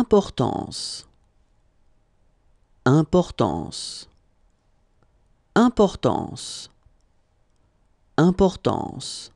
Importance. Importance. Importance. Importance.